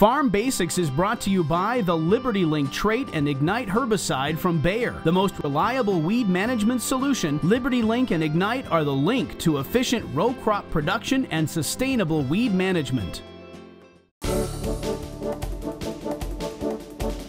Farm Basics is brought to you by the Liberty Link Trait and Ignite Herbicide from Bayer. The most reliable weed management solution, Liberty Link and Ignite are the link to efficient row crop production and sustainable weed management.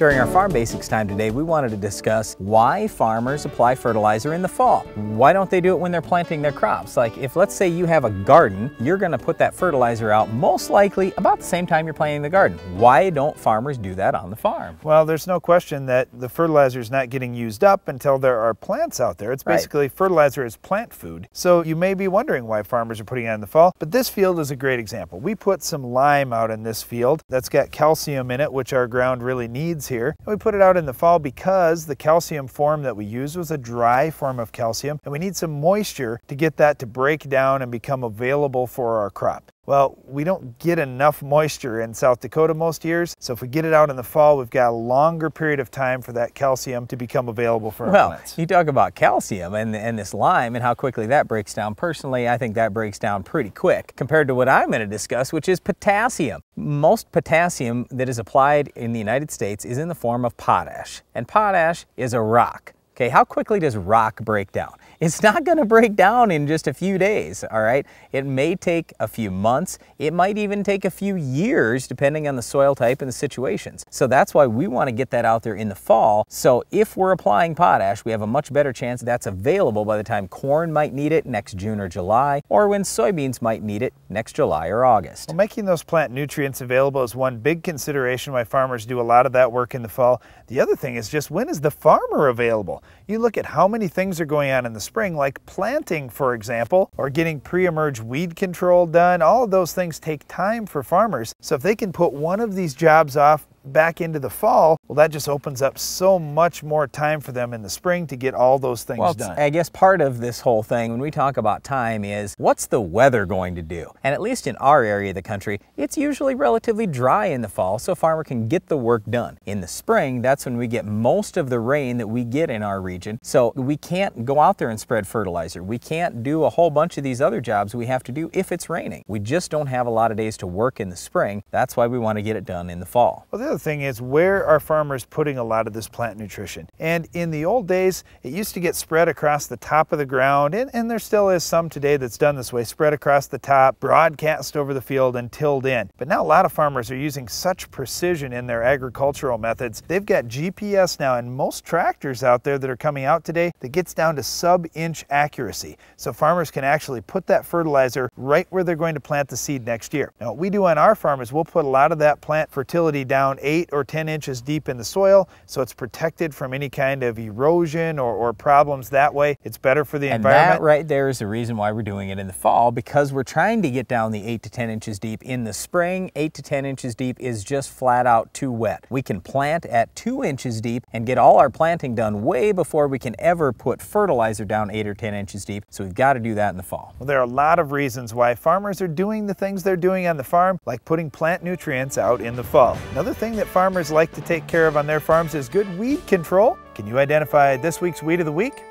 During our Farm Basics time today, we wanted to discuss why farmers apply fertilizer in the fall. Why don't they do it when they're planting their crops? Like if let's say you have a garden, you're gonna put that fertilizer out most likely about the same time you're planting the garden. Why don't farmers do that on the farm? Well, there's no question that the fertilizer is not getting used up until there are plants out there. It's basically right. fertilizer is plant food. So you may be wondering why farmers are putting it in the fall, but this field is a great example. We put some lime out in this field that's got calcium in it, which our ground really needs here. And we put it out in the fall because the calcium form that we use was a dry form of calcium and we need some moisture to get that to break down and become available for our crop. Well, we don't get enough moisture in South Dakota most years, so if we get it out in the fall, we've got a longer period of time for that calcium to become available for well, plants. you talk about calcium and, and this lime and how quickly that breaks down. Personally, I think that breaks down pretty quick compared to what I'm going to discuss, which is potassium. Most potassium that is applied in the United States is in the form of potash, and potash is a rock. Okay, how quickly does rock break down? It's not gonna break down in just a few days, all right? It may take a few months. It might even take a few years depending on the soil type and the situations. So that's why we wanna get that out there in the fall. So if we're applying potash, we have a much better chance that's available by the time corn might need it next June or July, or when soybeans might need it next July or August. Well, making those plant nutrients available is one big consideration why farmers do a lot of that work in the fall. The other thing is just when is the farmer available? you look at how many things are going on in the spring, like planting, for example, or getting pre-emerge weed control done. All of those things take time for farmers. So if they can put one of these jobs off back into the fall, well, that just opens up so much more time for them in the spring to get all those things well, done. I guess part of this whole thing, when we talk about time, is what's the weather going to do? And at least in our area of the country, it's usually relatively dry in the fall, so a farmer can get the work done. In the spring, that's when we get most of the rain that we get in our region, so we can't go out there and spread fertilizer. We can't do a whole bunch of these other jobs we have to do if it's raining. We just don't have a lot of days to work in the spring. That's why we want to get it done in the fall. Well, other thing is where are farmers putting a lot of this plant nutrition? And in the old days, it used to get spread across the top of the ground, and, and there still is some today that's done this way, spread across the top, broadcast over the field and tilled in. But now a lot of farmers are using such precision in their agricultural methods. They've got GPS now and most tractors out there that are coming out today that gets down to sub-inch accuracy. So farmers can actually put that fertilizer right where they're going to plant the seed next year. Now what we do on our farm is we'll put a lot of that plant fertility down eight or 10 inches deep in the soil, so it's protected from any kind of erosion or, or problems that way. It's better for the and environment. And that right there is the reason why we're doing it in the fall, because we're trying to get down the eight to 10 inches deep in the spring. Eight to 10 inches deep is just flat out too wet. We can plant at two inches deep and get all our planting done way before we can ever put fertilizer down eight or 10 inches deep. So we've got to do that in the fall. Well, there are a lot of reasons why farmers are doing the things they're doing on the farm, like putting plant nutrients out in the fall. Another thing thing that farmers like to take care of on their farms is good weed control. Can you identify this week's Weed of the Week?